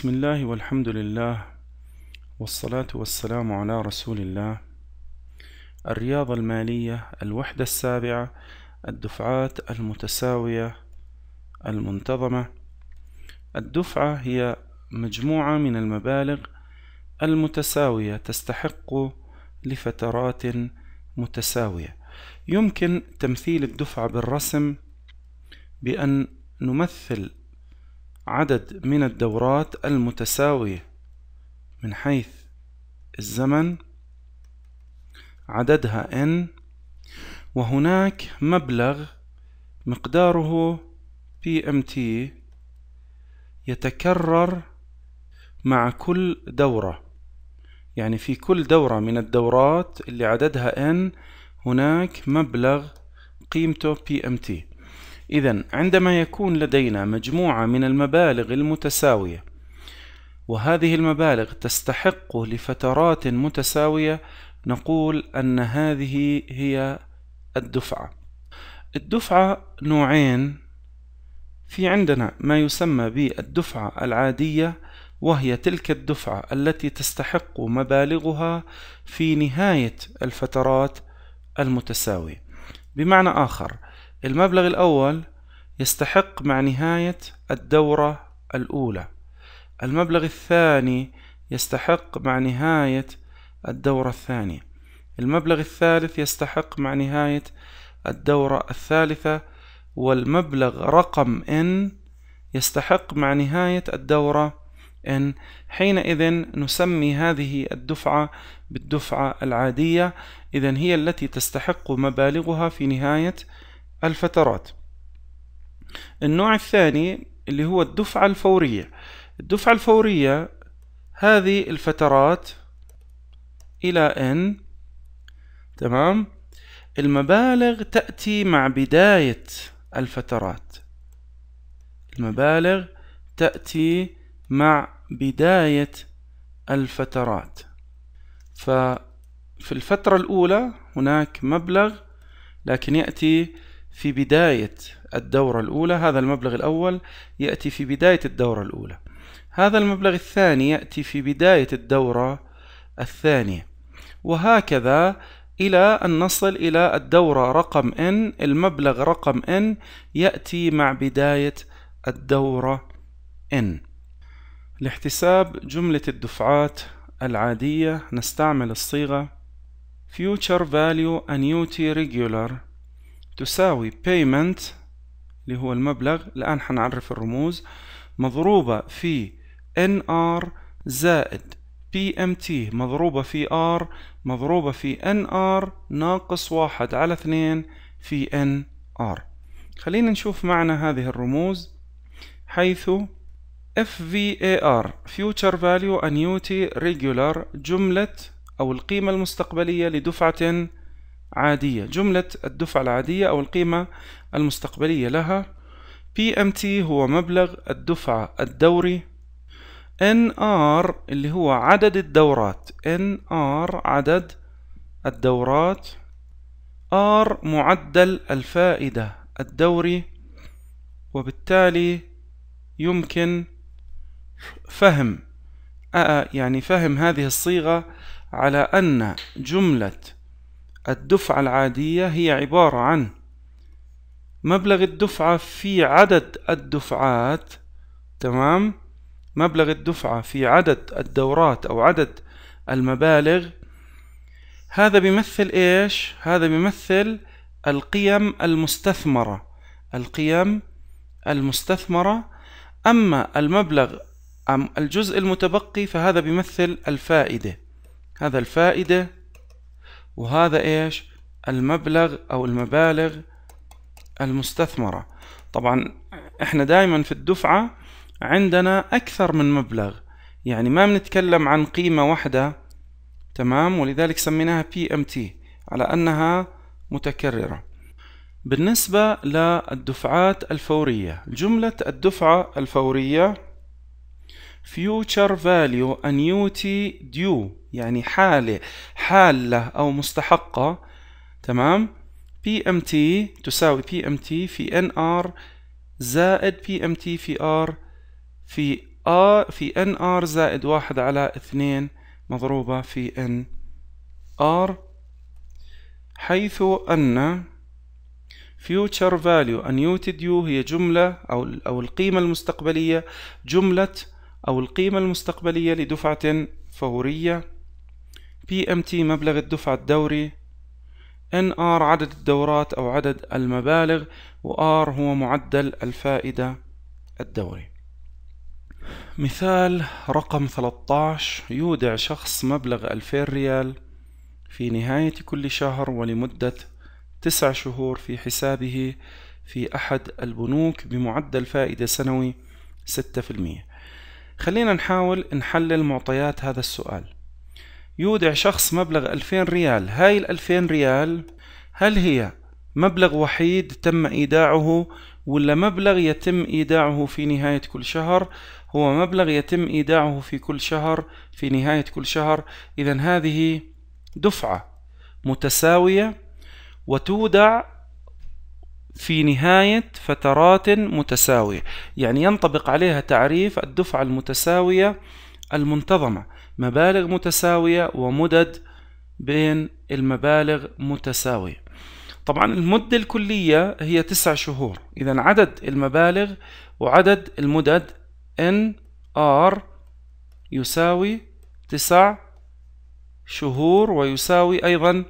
بسم الله والحمد لله والصلاة والسلام على رسول الله الرياضة المالية الوحدة السابعة الدفعات المتساوية المنتظمة الدفعة هي مجموعة من المبالغ المتساوية تستحق لفترات متساوية يمكن تمثيل الدفعة بالرسم بأن نمثل عدد من الدورات المتساوية من حيث الزمن عددها n وهناك مبلغ مقداره PMT يتكرر مع كل دورة يعني في كل دورة من الدورات اللي عددها n هناك مبلغ قيمته PMT إذا عندما يكون لدينا مجموعة من المبالغ المتساوية وهذه المبالغ تستحق لفترات متساوية نقول أن هذه هي الدفعة الدفعة نوعين في عندنا ما يسمى بالدفعة العادية وهي تلك الدفعة التي تستحق مبالغها في نهاية الفترات المتساوية بمعنى آخر المبلغ الأول يستحق مع نهاية الدورة الأولى المبلغ الثاني يستحق مع نهاية الدورة الثانية المبلغ الثالث يستحق مع نهاية الدورة الثالثة والمبلغ رقم N يستحق مع نهاية الدورة N حينئذ نسمي هذه الدفعة بالدفعة العادية إذا هي التي تستحق مبالغها في نهاية الفترات النوع الثاني اللي هو الدفعة الفورية الدفعة الفورية هذه الفترات إلى N تمام المبالغ تأتي مع بداية الفترات المبالغ تأتي مع بداية الفترات ففي الفترة الأولى هناك مبلغ لكن يأتي في بداية الدورة الأولى هذا المبلغ الأول يأتي في بداية الدورة الأولى هذا المبلغ الثاني يأتي في بداية الدورة الثانية وهكذا إلى أن نصل إلى الدورة رقم N المبلغ رقم N يأتي مع بداية الدورة N لاحتساب جملة الدفعات العادية نستعمل الصيغة Future Value Annuity Regular تساوي payment اللي هو المبلغ الآن حنعرف الرموز مضروبة في NR زائد PMT مضروبة في R مضروبة في NR ناقص واحد على اثنين في NR خلينا نشوف معنى هذه الرموز حيث FVAR Future Value Annuity Regular جملة أو القيمة المستقبلية لدفعة عادية جملة الدفعة العادية أو القيمة المستقبلية لها PMT هو مبلغ الدفعة الدوري NR اللي هو عدد الدورات NR عدد الدورات R معدل الفائدة الدوري وبالتالي يمكن فهم يعني فهم هذه الصيغة على أن جملة الدفعة العادية هي عبارة عن مبلغ الدفعة في عدد الدفعات تمام مبلغ الدفعة في عدد الدورات أو عدد المبالغ هذا بيمثل إيش؟ هذا بيمثل القيم المستثمرة القيم المستثمرة أما المبلغ أم الجزء المتبقي فهذا بيمثل الفائدة هذا الفائدة وهذا ايش المبلغ او المبالغ المستثمرة طبعا احنا دائما في الدفعة عندنا اكثر من مبلغ يعني ما بنتكلم عن قيمة واحدة تمام ولذلك سميناها بي ام تي على انها متكررة بالنسبة للدفعات الفورية جملة الدفعة الفورية future value انيوتي ديو يعني حالة حالة أو مستحقة تمام PMT تساوي PMT في NR زائد PMT في R في R في NR زائد واحد على اثنين مضروبة في NR حيث أن future value annuity due هي جملة أو أو القيمة المستقبلية جملة أو القيمة المستقبلية لدفعة فورية PMT مبلغ الدفعة الدوري NR عدد الدورات أو عدد المبالغ وR هو معدل الفائدة الدوري مثال رقم 13 يودع شخص مبلغ 2000 ريال في نهاية كل شهر ولمدة تسع شهور في حسابه في أحد البنوك بمعدل فائدة سنوي 6% خلينا نحاول نحلل معطيات هذا السؤال يودع شخص مبلغ 2000 ريال هاي ال 2000 ريال هل هي مبلغ وحيد تم إيداعه ولا مبلغ يتم إيداعه في نهاية كل شهر هو مبلغ يتم إيداعه في كل شهر في نهاية كل شهر إذا هذه دفعة متساوية وتودع في نهاية فترات متساوية يعني ينطبق عليها تعريف الدفعة المتساوية المنتظمة مبالغ متساوية ومدد بين المبالغ متساوية طبعا المدة الكلية هي تسع شهور إذا عدد المبالغ وعدد المدد N R يساوي تسع شهور ويساوي أيضا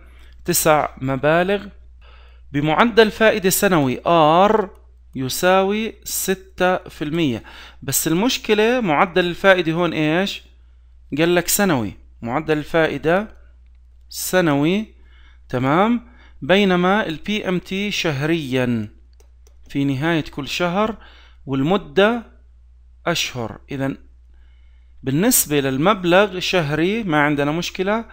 تسع مبالغ بمعدل فائدة سنوي R يساوي ستة في المية بس المشكلة معدل الفائدة هون ايش؟ قال لك سنوي معدل الفائدة سنوي تمام بينما الـ PMT شهريا في نهاية كل شهر والمدة أشهر إذا بالنسبة للمبلغ شهري ما عندنا مشكلة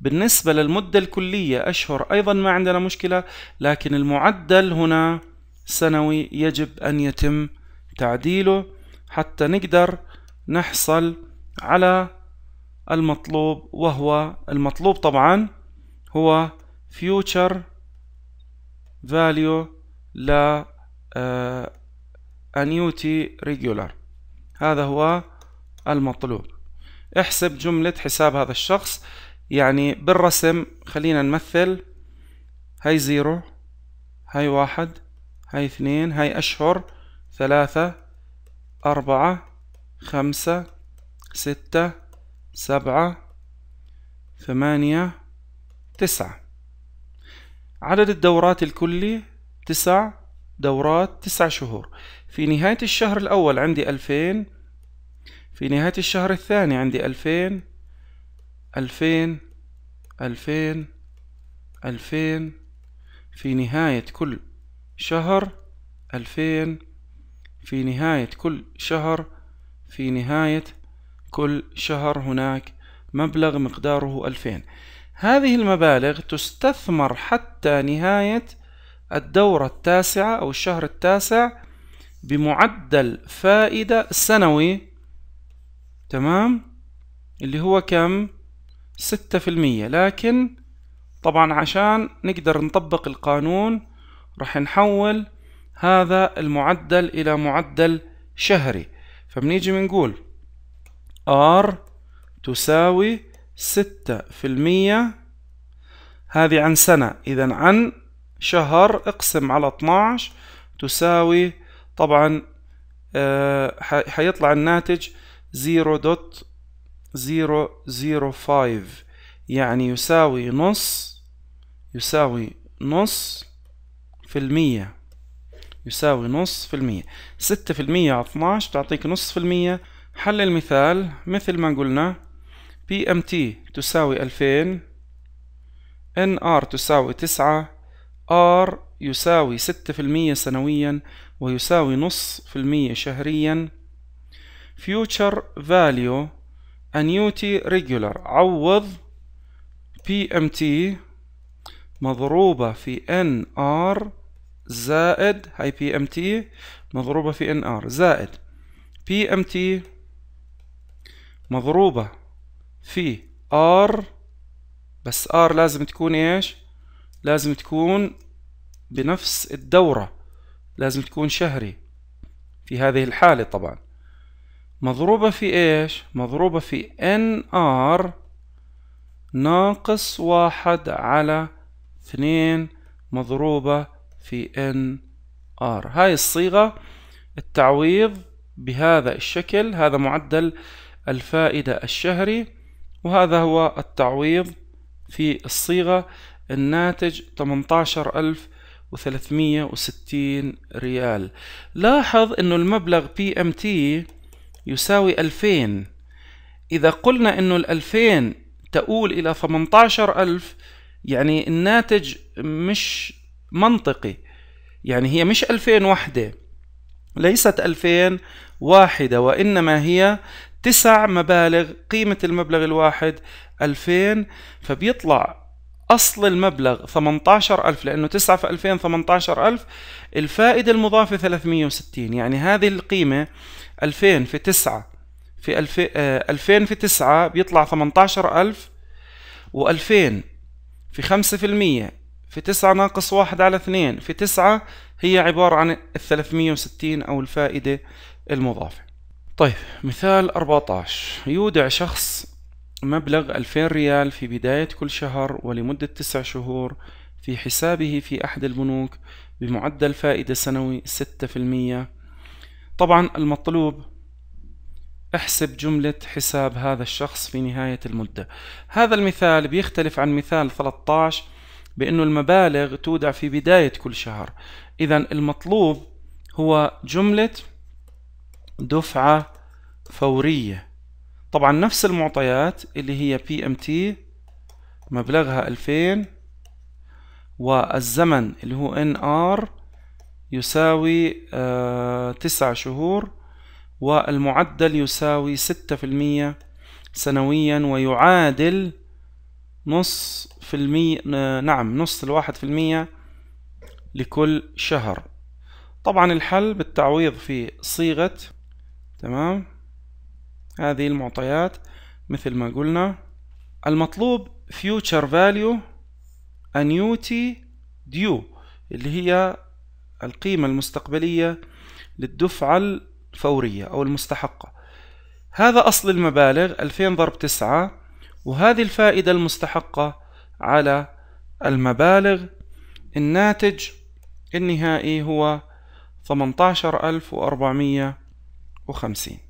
بالنسبة للمدة الكلية أشهر أيضا ما عندنا مشكلة لكن المعدل هنا سنوي يجب أن يتم تعديله حتى نقدر نحصل على المطلوب وهو المطلوب طبعا هو future value ل آه، annuity regular هذا هو المطلوب احسب جملة حساب هذا الشخص يعني بالرسم خلينا نمثل هاي زيرو هاي واحد هاي اثنين هاي أشهر ثلاثة أربعة خمسة ستة سبعة ثمانية تسعة عدد الدورات الكلي تسع دورات تسع شهور في نهاية الشهر الأول عندي ألفين في نهاية الشهر الثاني عندي ألفين ألفين ألفين ألفين في نهاية كل شهر ألفين في نهاية كل شهر في نهاية كل شهر هناك مبلغ مقداره ألفين هذه المبالغ تستثمر حتى نهاية الدورة التاسعة أو الشهر التاسع بمعدل فائدة سنوي تمام اللي هو كم ستة في المية لكن طبعا عشان نقدر نطبق القانون راح نحول هذا المعدل إلى معدل شهري فبنيجي بنقول R تساوي ستة في المية هذه عن سنة إذا عن شهر اقسم على 12 تساوي طبعا آه، حيطلع الناتج 0.005 يعني يساوي نص يساوي نص في المية يساوي نص في المية ستة في المية على تعطيك نص في المية حل المثال مثل ما قلنا بي ام تي تساوي ألفين ان ار تساوي تسعة ار يساوي ستة في المية سنويا ويساوي نص في المية شهريا future value انيوتي ريجولر عوض بي ام تي مضروبة في ان ار زائد هاي بي ام تي مضروبة في ان ار زائد بي ام تي مضروبة في ار بس ار لازم تكون ايش؟ لازم تكون بنفس الدورة لازم تكون شهري في هذه الحالة طبعا مضروبة في ايش؟ مضروبة في ان ار ناقص واحد على اثنين مضروبة في ان ار هاي الصيغة التعويض بهذا الشكل هذا معدل الفائدة الشهري وهذا هو التعويض في الصيغة الناتج 18360 ريال لاحظ انه المبلغ بي ام تي يساوي 2000 إذا قلنا أنه الألفين تؤول إلى 18 ألف يعني الناتج مش منطقي يعني هي مش 2000 وحدة ليست 2000 واحدة وإنما هي تسع مبالغ قيمة المبلغ الواحد 2000 فبيطلع أصل المبلغ 18000 لأنه 9 في 2000 18000 الفائدة المضافة 360 يعني هذه القيمة 2000 في 9 في 2000 آه، في 9 بيطلع 18000 و2000 في 5% في في 9 ناقص 1 على 2 في 9 هي عبارة عن ال 360 أو الفائدة المضافة طيب مثال 14 يودع شخص مبلغ 2000 ريال في بداية كل شهر ولمدة 9 شهور في حسابه في أحد البنوك بمعدل فائدة سنوي المية طبعا المطلوب احسب جملة حساب هذا الشخص في نهاية المدة هذا المثال بيختلف عن مثال 13 بأنه المبالغ تودع في بداية كل شهر إذا المطلوب هو جملة دفعة فورية طبعا نفس المعطيات اللي هي PMT مبلغها 2000 والزمن اللي هو NR يساوي آه، تسع شهور والمعدل يساوي ستة في المية سنويا ويعادل نص في المية آه، نعم نص الواحد في المية لكل شهر طبعا الحل بالتعويض في صيغة تمام هذه المعطيات مثل ما قلنا المطلوب future value annuity due اللي هي القيمة المستقبلية للدفعة الفورية أو المستحقة هذا أصل المبالغ 2000 ضرب 9 وهذه الفائدة المستحقة على المبالغ الناتج النهائي هو 18450